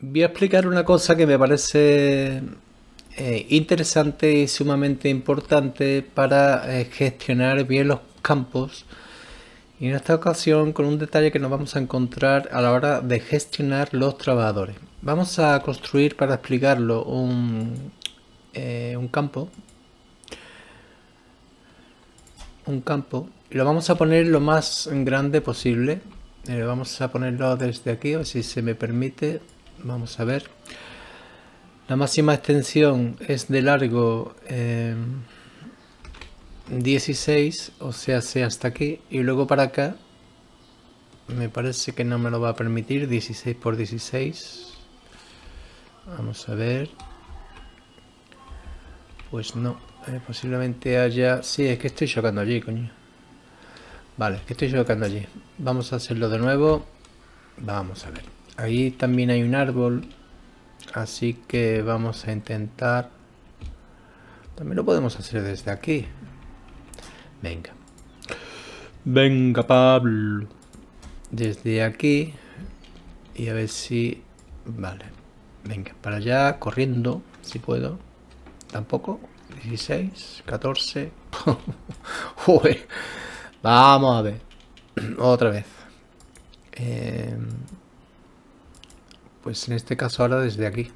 voy a explicar una cosa que me parece eh, interesante y sumamente importante para eh, gestionar bien los campos. Y en esta ocasión con un detalle que nos vamos a encontrar a la hora de gestionar los trabajadores. Vamos a construir para explicarlo un, eh, campo. Un campo. lo vamos a poner lo más grande posible. vamos a ponerlo desde aquí, a si se me permite. Vamos a ver. La máxima extensión es de largo 16, eh, o sea, sea hasta aquí. Y luego para acá, me parece que no me lo va a permitir, 16 por 16. Vamos a ver. Pues no, eh, posiblemente haya... Sí, es que estoy chocando allí, coño. Vale, es que estoy chocando allí. Vamos a hacerlo de nuevo. Vamos a ver. Ahí también hay un árbol. Así que vamos a intentar... También lo podemos hacer desde aquí. Venga. Venga, Pablo. Desde aquí. Y a ver si... Vale. Venga, para allá, corriendo, si puedo. Tampoco. 16, 14. Vamos a ver. Otra vez. Em, pues en este caso ahora desde aquí.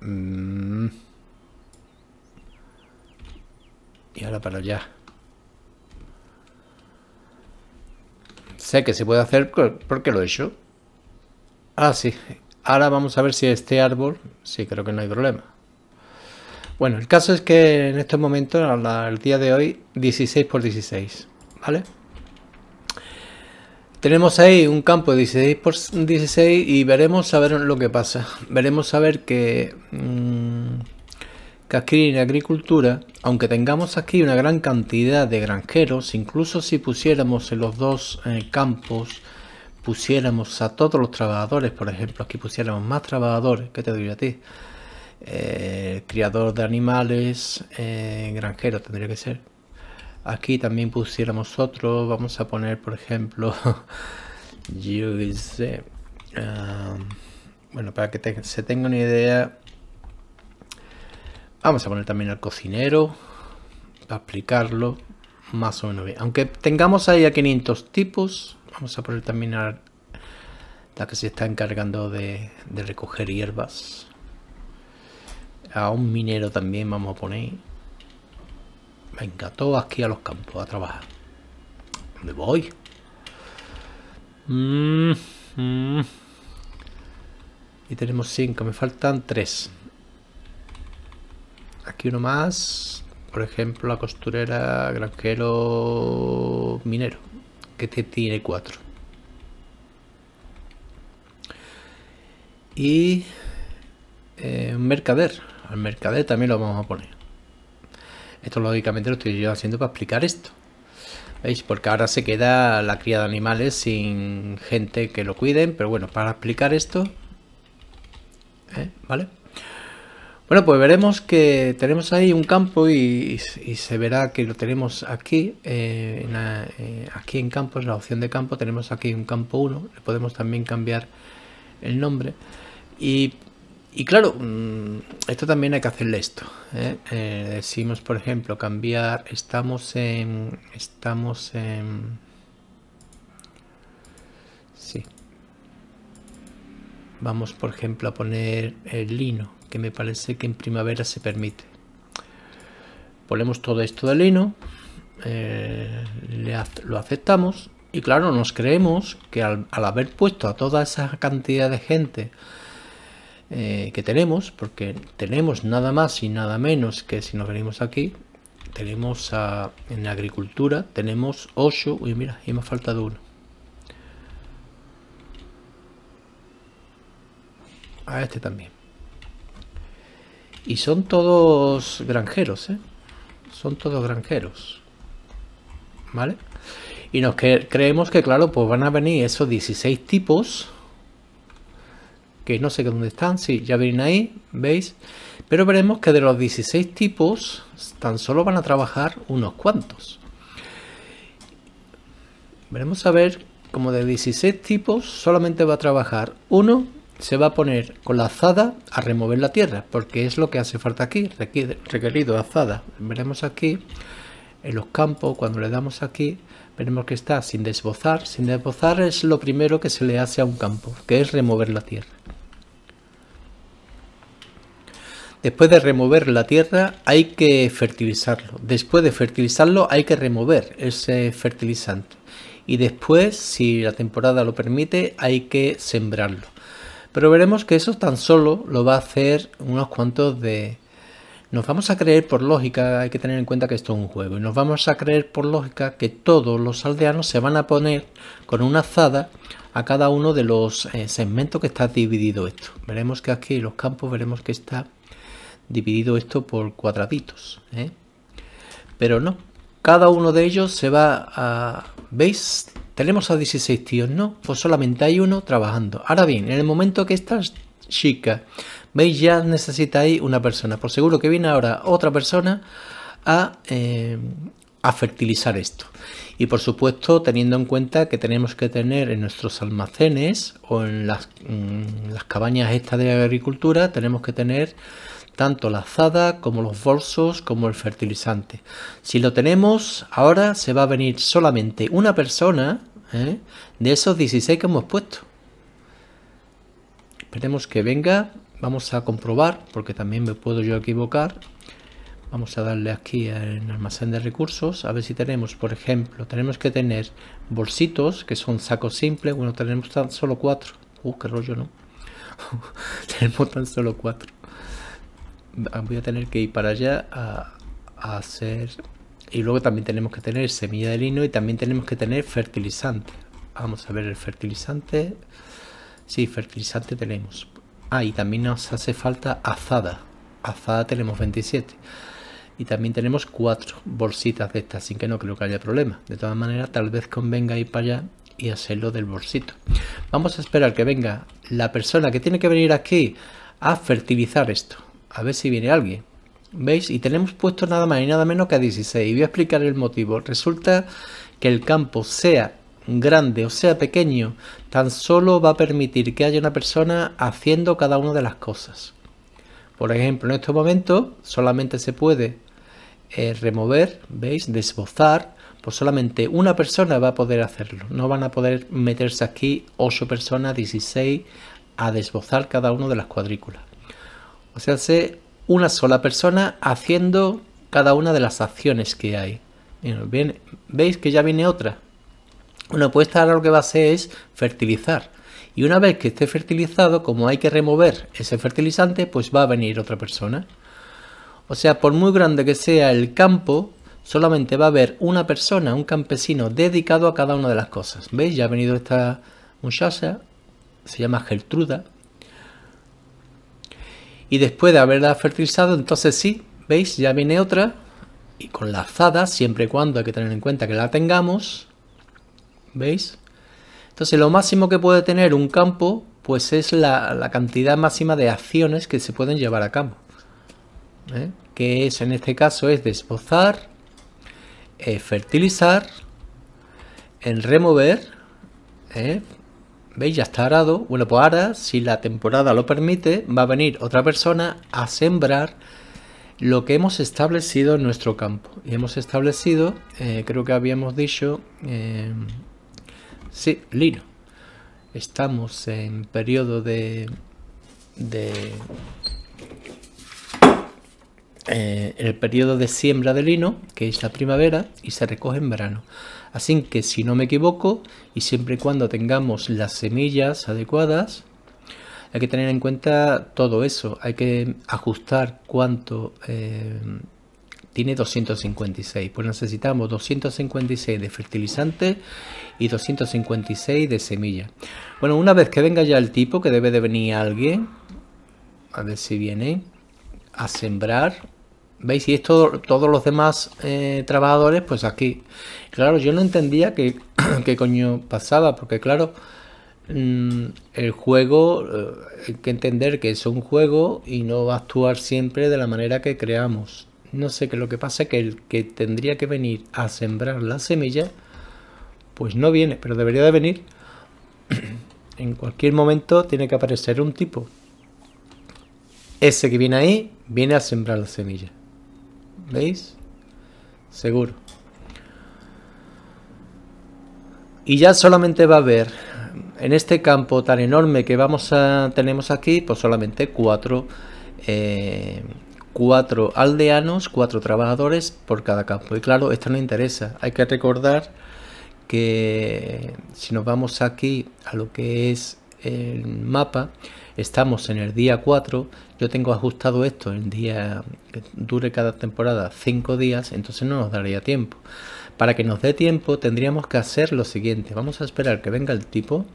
Mm. Y ahora para allá. Sé que se puede hacer porque lo he hecho. Ah, sí. Ahora vamos a ver si este árbol... Sí, creo que no hay problema. Bueno, el caso es que en estos momentos, al día de hoy, 16 por 16, ¿vale? Tenemos ahí un campo de 16 por 16 y veremos a ver lo que pasa. Veremos a ver que, mmm, en agricultura, aunque tengamos aquí una gran cantidad de granjeros, incluso si pusiéramos en los dos eh, campos, pusiéramos a todos los trabajadores, por ejemplo, aquí pusiéramos más trabajadores, ¿qué te diría a ti? Eh, criador de animales, eh, granjero tendría que ser aquí también pusiéramos otro vamos a poner por ejemplo yo sé bueno para que se tenga una idea vamos a poner también al cocinero para explicarlo más o menos bien aunque tengamos ahí a 500 tipos vamos a poner también a la que se está encargando de, de recoger hierbas a un minero también vamos a poner Venga, todos aquí a los campos a trabajar. ¿Dónde voy? Mm, mm. Y tenemos cinco, me faltan tres Aquí uno más. Por ejemplo, la costurera, granjero, minero. Que te tiene cuatro Y eh, un mercader. Al mercader también lo vamos a poner. Esto lógicamente lo estoy yo haciendo para explicar esto. ¿Veis? Porque ahora se queda la cría de animales sin gente que lo cuiden. Pero bueno, para explicar esto... ¿eh? ¿Vale? Bueno, pues veremos que tenemos ahí un campo y, se verá que lo tenemos aquí. Eh, eh, aquí en campo, es la opción de campo. Tenemos aquí un campo 1. Le podemos también cambiar el nombre. Y y claro, mm, esto también hay que hacerle esto. ¿eh? Eh, decimos, por ejemplo, cambiar, estamos en, estamos en, sí. Vamos, por ejemplo, a poner el lino, que me parece que en primavera se permite. Ponemos todo esto de lino, eh, le, lo aceptamos y claro, nos creemos que al haber puesto a toda esa cantidad de gente eh, que tenemos, porque tenemos nada más y nada menos que si nos venimos aquí, tenemos en agricultura, tenemos ocho. uy mira, y me ha faltado uno. A este también. Y son todos granjeros, ¿eh? Son todos granjeros. ¿Vale? Y nos creemos que, claro, pues van a venir esos 16 tipos que no sé dónde están, sí, ya ven ahí, ¿veis? Pero veremos que de los 16 tipos tan solo van a trabajar unos cuantos. Veremos a ver como de 16 tipos solamente va a trabajar uno, se va a poner con la azada a remover la tierra, porque es lo que hace falta aquí, requerido azada. Veremos aquí, en los campos, cuando le damos aquí, veremos que está sin desbozar. Sin desbozar es lo primero que se le hace a un campo, que es remover la tierra. Después de remover la tierra hay que fertilizarlo. Después de fertilizarlo hay que remover ese fertilizante. Y después, si la temporada lo permite, hay que sembrarlo. Pero veremos que eso tan solo lo va a hacer unos cuantos de... Nos vamos a creer por lógica, hay que tener en cuenta que esto es un juego, y nos vamos a creer por lógica que todos los aldeanos se van a poner con una azada a cada uno de los eh, segmentos que está dividido esto. Veremos que aquí los campos, veremos que está dividido esto por cuadraditos. ¿eh? Pero no, cada uno de ellos se va a... ¿Veis? Tenemos a 16 tíos, ¿no? Pues solamente hay uno trabajando. Ahora bien, en el momento que esta chica. veis, ya necesitáis una persona. Por seguro que viene ahora otra persona a, eh, fertilizar esto. Y por supuesto, teniendo en cuenta que tenemos que tener en nuestros almacenes o en las, en mm, las cabañas estas de agricultura, tenemos que tener tanto la azada como los bolsos como el fertilizante. Si lo tenemos, ahora se va a venir solamente una persona ¿eh? de esos 16 que hemos puesto. Esperemos que venga, vamos a comprobar, porque también me puedo yo equivocar. Vamos a darle aquí en almacén de recursos, a ver si tenemos, por ejemplo, tenemos que tener bolsitos, que son sacos simples, bueno, tenemos tan solo cuatro. Uh, qué rollo, ¿no? tenemos tan solo cuatro voy a tener que ir para allá a, hacer... Y luego también tenemos que tener semilla de lino y también tenemos que tener fertilizante. Vamos a ver el fertilizante. Sí, fertilizante tenemos. Ah, y también nos hace falta azada. Azada tenemos 27. Y también tenemos cuatro bolsitas de estas, así que no creo que haya problema. De todas maneras, tal vez convenga ir para allá y hacerlo del bolsito. Vamos a esperar que venga la persona que tiene que venir aquí a fertilizar esto a ver si viene alguien. ¿Veis? Y tenemos puesto nada más y nada menos que a 16. Y voy a explicar el motivo. Resulta que el campo sea grande o sea pequeño, tan solo va a permitir que haya una persona haciendo cada una de las cosas. Por ejemplo, en este momento solamente se puede eh, remover, ¿veis? Desbozar, pues solamente una persona va a poder hacerlo. No van a poder meterse aquí 8 personas, 16, a desbozar cada una de las cuadrículas. O sea, sé una sola persona haciendo cada una de las acciones que hay. ¿Veis que ya viene otra? Una apuesta pues ahora lo que va a hacer es fertilizar. Y una vez que esté fertilizado, como hay que remover ese fertilizante, pues va a venir otra persona. O sea, por muy grande que sea el campo, solamente va a haber una persona, un campesino, dedicado a cada una de las cosas. ¿Veis? Ya ha venido esta muchacha, se llama Gertruda, y después de haberla fertilizado, entonces sí, veis, ya viene otra y con azada, siempre y cuando hay que tener en cuenta que la tengamos, ¿veis? Entonces lo máximo que puede tener un campo, pues es la, cantidad máxima de acciones que se pueden llevar a cabo. ¿eh? Que es, en este caso, es desbozar, eh, fertilizar, en remover, ¿eh? ¿Veis? Ya está arado. Bueno, pues ahora, si la temporada lo permite, va a venir otra persona a sembrar lo que hemos establecido en nuestro campo. Y hemos establecido, eh, creo que habíamos dicho, eh, sí, lino. Estamos en periodo de, de eh, el periodo de siembra de lino, que es la primavera, y se recoge en verano. Así que si no me equivoco, y siempre y cuando tengamos las semillas adecuadas, hay que tener en cuenta todo eso. Hay que ajustar cuánto eh, tiene 256. Pues necesitamos 256 de fertilizante y 256 de semilla. Bueno, una vez que venga ya el tipo, que debe de venir alguien, a ver si viene, a sembrar ¿Veis? Y esto todos los demás eh, trabajadores, pues aquí. Claro, yo no entendía qué coño pasaba, porque claro, mm, el juego, eh, hay que entender que es un juego y no va a actuar siempre de la manera que creamos. No sé, qué lo que pasa es que el que tendría que venir a sembrar la semilla, pues no viene, pero debería de venir. en cualquier momento tiene que aparecer un tipo. Ese que viene ahí, viene a sembrar la semilla. ¿Veis? Seguro. Y ya solamente va a haber en este campo tan enorme que vamos a tenemos aquí, pues solamente cuatro, eh, cuatro aldeanos, cuatro trabajadores por cada campo. Y claro, esto no interesa. Hay que recordar que si nos vamos aquí a lo que es el mapa, estamos en el día 4, yo tengo ajustado esto en día que dure cada temporada 5 días, entonces no nos daría tiempo. Para que nos dé tiempo tendríamos que hacer lo siguiente, vamos a esperar que venga el tipo.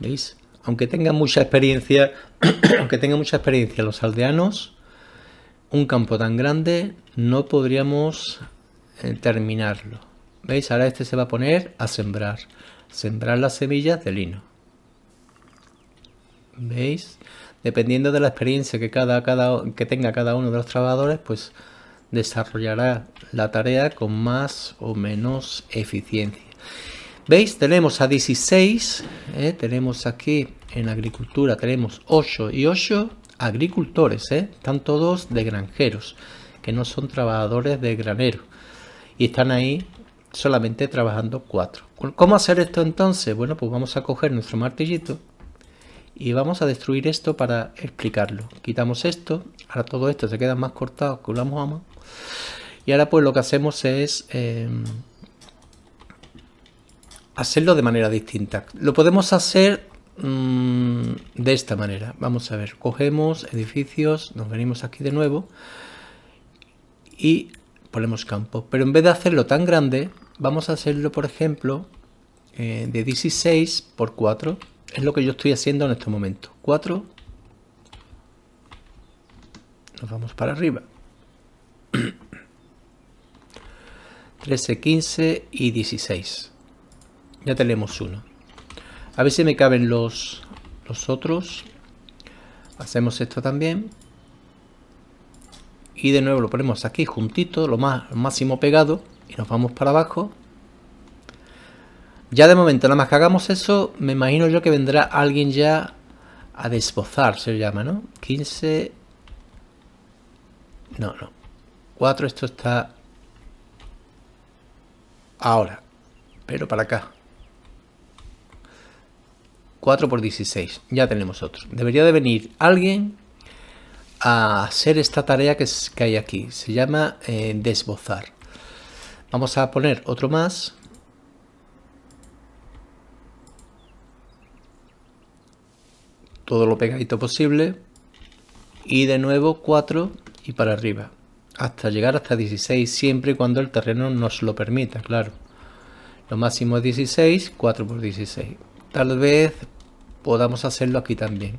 ¿Veis? Aunque tenga mucha experiencia, aunque tenga mucha experiencia los aldeanos, un campo tan grande no podríamos eh, terminarlo. ¿Veis? Ahora este se va a poner a sembrar sembrar las semillas de lino. ¿Veis? Dependiendo de la experiencia que, cada, que tenga cada uno de los trabajadores, pues desarrollará la tarea con más o menos eficiencia. ¿Veis? Tenemos a 16, ¿eh? tenemos aquí en agricultura, tenemos 8 y 8 agricultores, ¿eh? están todos de granjeros, que no son trabajadores de granero. Y están ahí solamente trabajando cuatro... ¿Cómo hacer esto entonces? Bueno, pues vamos a coger nuestro martillito y vamos a destruir esto para explicarlo. Quitamos esto, ahora todo esto se queda más cortado lo hemos Y ahora pues lo que hacemos es em, hacerlo de manera distinta. Lo podemos hacer mm, de esta manera. Vamos a ver, cogemos edificios, nos venimos aquí de nuevo y ponemos campo. Pero en vez de hacerlo tan grande, vamos a hacerlo, por ejemplo, eh, de 16 por 4. Es lo que yo estoy haciendo en este momento. 4. Nos vamos para arriba. 13, 15 y 16. Ya tenemos uno. A ver si me caben los, los otros. Hacemos esto también. Y de nuevo lo ponemos aquí juntito, lo, más, lo máximo pegado y nos vamos para abajo. Ya de momento, nada más que hagamos eso, me imagino yo que vendrá alguien ya a desbozar, se llama, ¿no? 15... No, no. 4, esto está... Ahora. Pero para acá. 4 por 16. Ya tenemos otro. Debería de venir alguien a hacer esta tarea que, que hay aquí. Se llama eh, desbozar. Vamos a poner otro más. Todo lo pegadito posible. Y de nuevo 4 y para arriba. Hasta llegar hasta 16 siempre y cuando el terreno nos lo permita, claro. Lo máximo es 16, 4 por 16. Tal vez podamos hacerlo aquí también.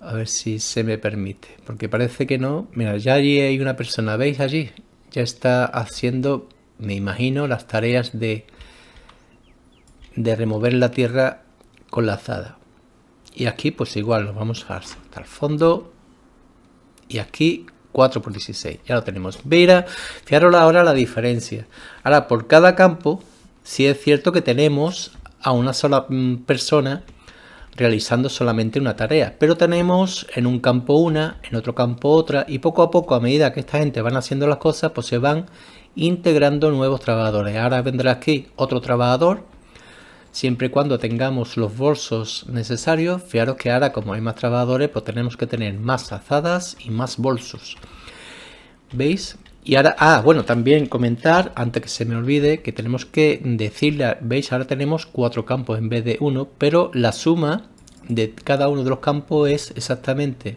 A ver si se me permite. Porque parece que no. Mira, ya allí hay una persona. ¿Veis allí? ya está haciendo, me imagino, las tareas de, de remover la tierra con la azada. Y aquí pues igual nos vamos a hasta el fondo. Y aquí 4 por 16. Ya lo tenemos. Mira, fijaros ahora la diferencia. Ahora por cada campo, si es cierto que tenemos a una sola mm, persona realizando solamente una tarea. Pero tenemos en un campo una, en otro campo otra, y poco a poco, a medida que esta gente van haciendo las cosas, pues se van integrando nuevos trabajadores. Ahora vendrá aquí otro trabajador. Siempre y cuando tengamos los bolsos necesarios, fijaros que ahora como hay más trabajadores, pues tenemos que tener más azadas y más bolsos. ¿Veis? Y ahora, ah, bueno, también comentar, antes que se me olvide, que tenemos que decirle, veis, ahora tenemos cuatro campos en vez de uno, pero la suma de cada uno de los campos es exactamente.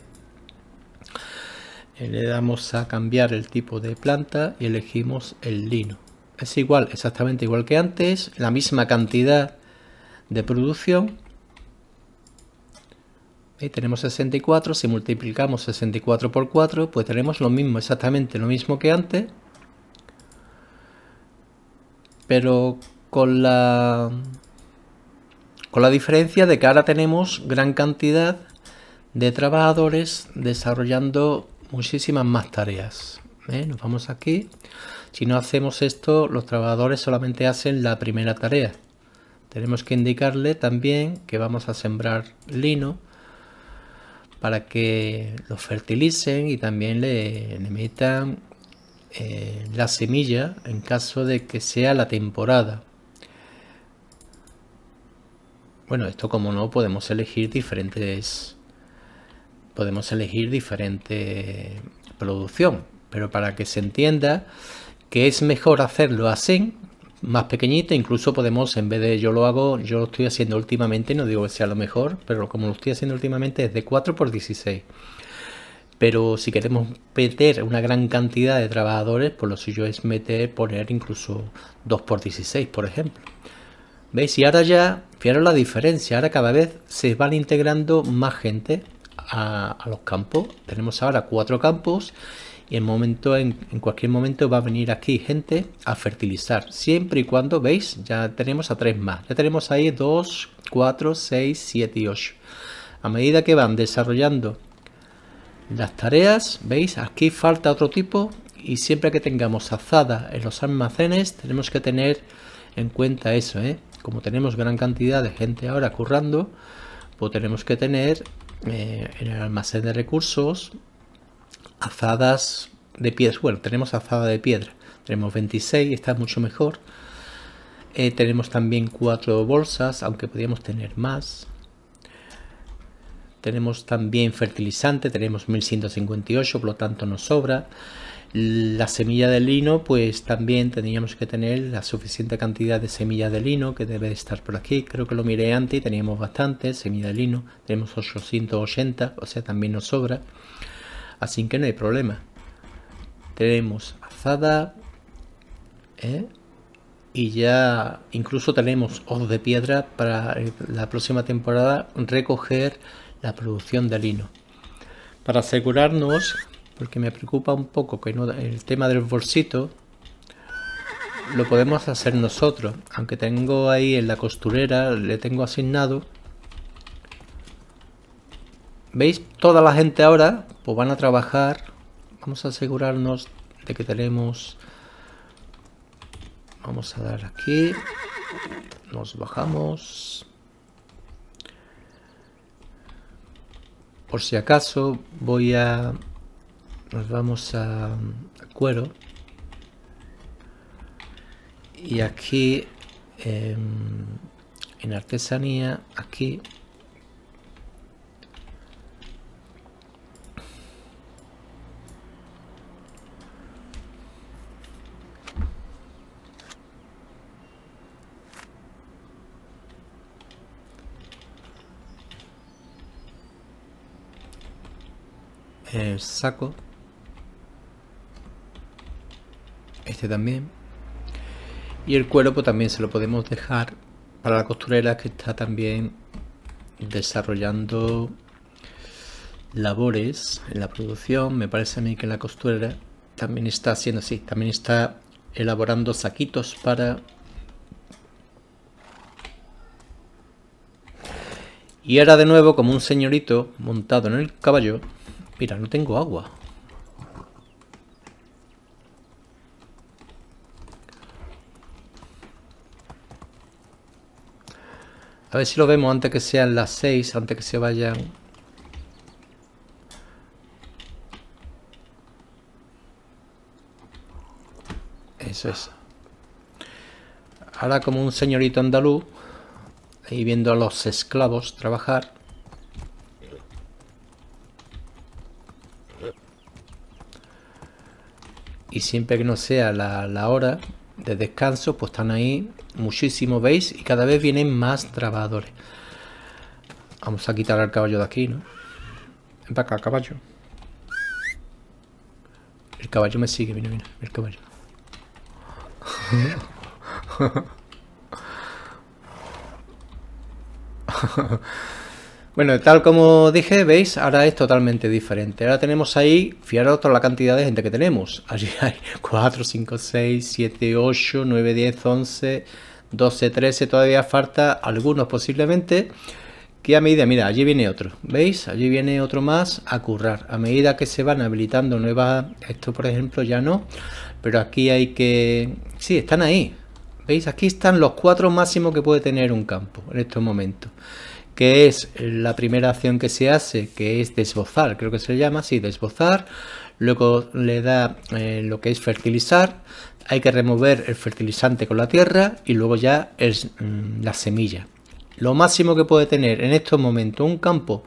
Eh, le damos a cambiar el tipo de planta y elegimos el lino. Es igual, exactamente igual que antes, la misma cantidad de producción, tenemos 64, si multiplicamos 64 por 4, pues tenemos lo mismo, exactamente lo mismo que antes. Pero con la, con la diferencia de que ahora tenemos gran cantidad de trabajadores desarrollando muchísimas más tareas. ¿eh? Nos vamos aquí. Si no hacemos esto, los trabajadores solamente hacen la primera tarea. Tenemos que indicarle también que vamos a sembrar lino para que los fertilicen y también le, metan eh, la semilla en caso de que sea la temporada. Bueno, esto como no podemos elegir diferentes podemos elegir diferente producción, pero para que se entienda que es mejor hacerlo así más pequeñito incluso podemos, en vez de yo lo hago, yo lo estoy haciendo últimamente, no digo que sea lo mejor, pero como lo estoy haciendo últimamente es de 4 por 16. Pero si queremos meter una gran cantidad de trabajadores, pues lo suyo es meter, poner incluso 2 por 16, por ejemplo. ¿Veis? Y ahora ya, fijaros la diferencia, ahora cada vez se van integrando más gente a, a los campos. Tenemos ahora cuatro campos y en, momento, en, cualquier momento va a venir aquí gente a fertilizar. Siempre y cuando, ¿veis? Ya tenemos a tres más. Ya tenemos ahí dos, cuatro, seis, siete y ocho. A medida que van desarrollando las tareas, ¿veis? Aquí falta otro tipo y siempre que tengamos azada en los almacenes tenemos que tener en cuenta eso, ¿eh? Como tenemos gran cantidad de gente ahora currando, pues tenemos que tener eh, en el almacén de recursos azadas de piedra. Bueno, tenemos azada de piedra. Tenemos 26, está mucho mejor. Eh, tenemos también cuatro bolsas, aunque podríamos tener más. Tenemos también fertilizante, tenemos 1158, por lo tanto nos sobra. La semilla de lino, pues también teníamos que tener la suficiente cantidad de semilla de lino, que debe estar por aquí. Creo que lo miré antes y teníamos bastante semilla de lino. Tenemos 880, o sea, también nos sobra así que no hay problema. Tenemos azada ¿eh? y ya incluso tenemos ojos de piedra para la próxima temporada recoger la producción de lino. Para asegurarnos, porque me preocupa un poco que no, el tema del bolsito, lo podemos hacer nosotros, aunque tengo ahí en la costurera, le tengo asignado ¿Veis? Toda la gente ahora pues van a trabajar. Vamos a asegurarnos de que tenemos... Vamos a dar aquí. Nos bajamos. Por si acaso voy a... Nos vamos a, cuero. Y aquí, em, en artesanía, aquí el saco. Este también. Y el cuero pues, también se lo podemos dejar para la costurera que está también desarrollando labores en la producción. Me parece a mí que la costurera también está haciendo así, también está elaborando saquitos para... Y ahora de nuevo como un señorito montado en el caballo Mira, no tengo agua. A ver si lo vemos antes que sean las seis, antes que se vayan... Eso es. Ahora como un señorito andaluz, ahí viendo a los esclavos trabajar, y siempre que no sea la, hora de descanso, pues están ahí muchísimo, ¿veis? Y cada vez vienen más trabajadores. Vamos a quitar al caballo de aquí, ¿no? Ven para acá, caballo. El caballo me sigue, mira, mira, el caballo. Bueno, tal como dije, veis, ahora es totalmente diferente. Ahora tenemos ahí, fijaros toda la cantidad de gente que tenemos. Allí hay 4, 5, 6, 7, 8, 9, 10, 11, 12, 13. Todavía falta algunos posiblemente. Que a medida, mira, allí viene otro. ¿Veis? Allí viene otro más a currar. A medida que se van habilitando nuevas... Esto, por ejemplo, ya no. Pero aquí hay que... Sí, están ahí. ¿Veis? Aquí están los cuatro máximos que puede tener un campo en estos momentos que es la primera acción que se hace, que es desbozar, creo que se llama así, desbozar. Luego le da eh, lo que es fertilizar, hay que remover el fertilizante con la tierra y luego ya es, mm, la semilla. Lo máximo que puede tener en estos momentos un campo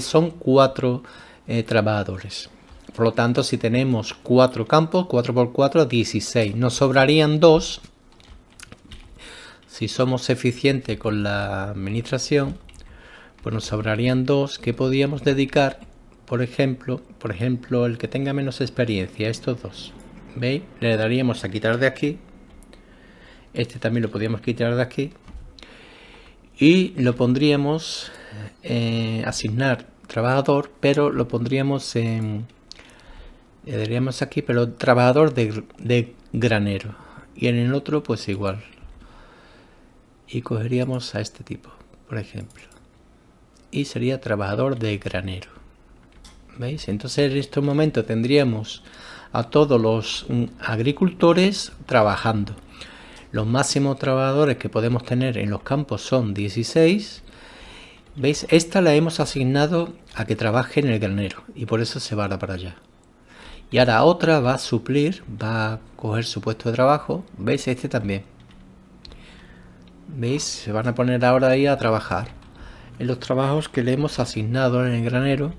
son cuatro eh, trabajadores. Por lo tanto, si tenemos cuatro campos, 4 por 4, 16. Nos sobrarían dos si somos eficientes con la administración pues nos sobrarían dos que podíamos dedicar, por ejemplo, por ejemplo, el que tenga menos experiencia, estos dos. ¿Veis? Le daríamos a quitar de aquí. Este también lo podríamos quitar de aquí. Y lo pondríamos, eh, asignar trabajador, pero lo pondríamos en... Le daríamos aquí, pero trabajador de granero. Y en el otro, pues igual. Y cogeríamos a este tipo, por ejemplo y sería trabajador de granero. ¿Veis? Entonces en estos momentos tendríamos a todos los mm, agricultores trabajando. Los máximos trabajadores que podemos tener en los campos son 16. ¿Veis? Esta la hemos asignado a que trabaje en el granero y por eso se va para allá. Y ahora otra va a suplir, va a coger su puesto de trabajo. ¿Veis? Este también. ¿Veis? Se van a poner ahora ahí a trabajar los trabajos que le hemos asignado en el granero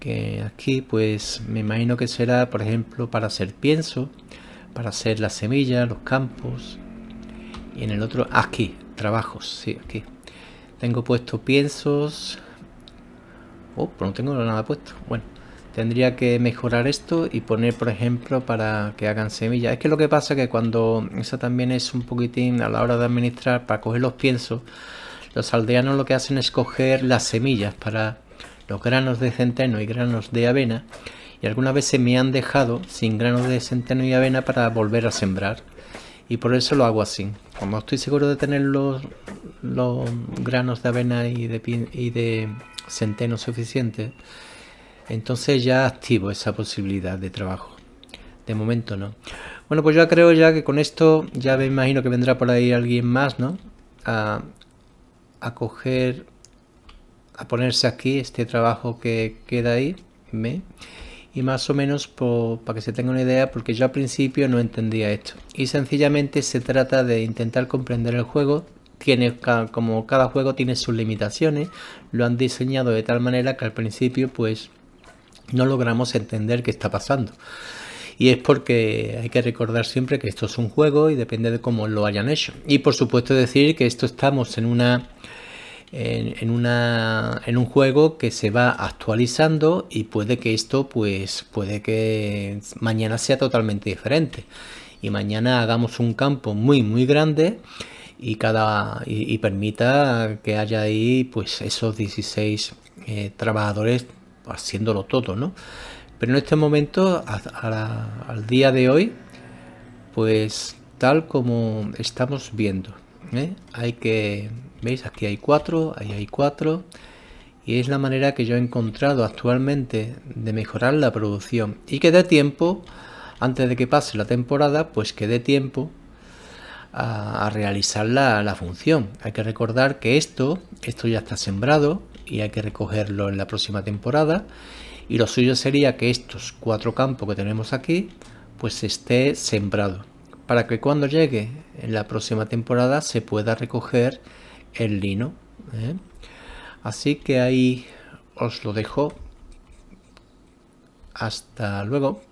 que aquí pues me imagino que será por ejemplo para hacer pienso para hacer la semillas los campos y en el otro aquí trabajos sí aquí tengo puesto piensos oh pues no tengo nada puesto bueno tendría que mejorar esto y poner por ejemplo para que hagan semillas es que lo que pasa que cuando esa también es un poquitín a la hora de administrar para coger los piensos los aldeanos lo que hacen es coger las semillas para los granos de centeno y granos de avena y algunas veces me han dejado sin granos de centeno y avena para volver a sembrar y por eso lo hago así. Como estoy seguro de tener los, granos de avena y de, centeno suficientes, entonces ya activo esa posibilidad de trabajo. De momento no. Bueno, pues yo creo ya que con esto ya me imagino que vendrá por ahí alguien más, ¿no? a coger, a ponerse aquí este trabajo que queda ahí, y más o menos para que se tenga una idea, porque yo al principio no entendía esto. Y sencillamente se trata de intentar comprender el juego. Tiene, como cada juego tiene sus limitaciones, lo han diseñado de tal manera que al principio pues no logramos entender qué está pasando y es porque hay que recordar siempre que esto es un juego y depende de cómo lo hayan hecho. Y por supuesto decir que esto estamos en una en, una, en un juego que se va actualizando y puede que esto pues puede que mañana sea totalmente diferente y mañana hagamos un campo muy muy grande y cada permita que haya ahí pues esos 16 eh, trabajadores haciéndolo todo no pero en este momento, al día de hoy, pues tal como estamos viendo, ¿eh? hay que, veis, aquí hay cuatro, ahí hay cuatro, y es la manera que yo he encontrado actualmente de mejorar la producción y que dé tiempo, antes de que pase la temporada, pues que tiempo a, realizar la, la, función. Hay que recordar que esto, esto ya está sembrado y hay que recogerlo en la próxima temporada y lo suyo sería que estos cuatro campos que tenemos aquí pues esté sembrado para que cuando llegue en la próxima temporada se pueda recoger el lino ¿eh? así que ahí os lo dejo hasta luego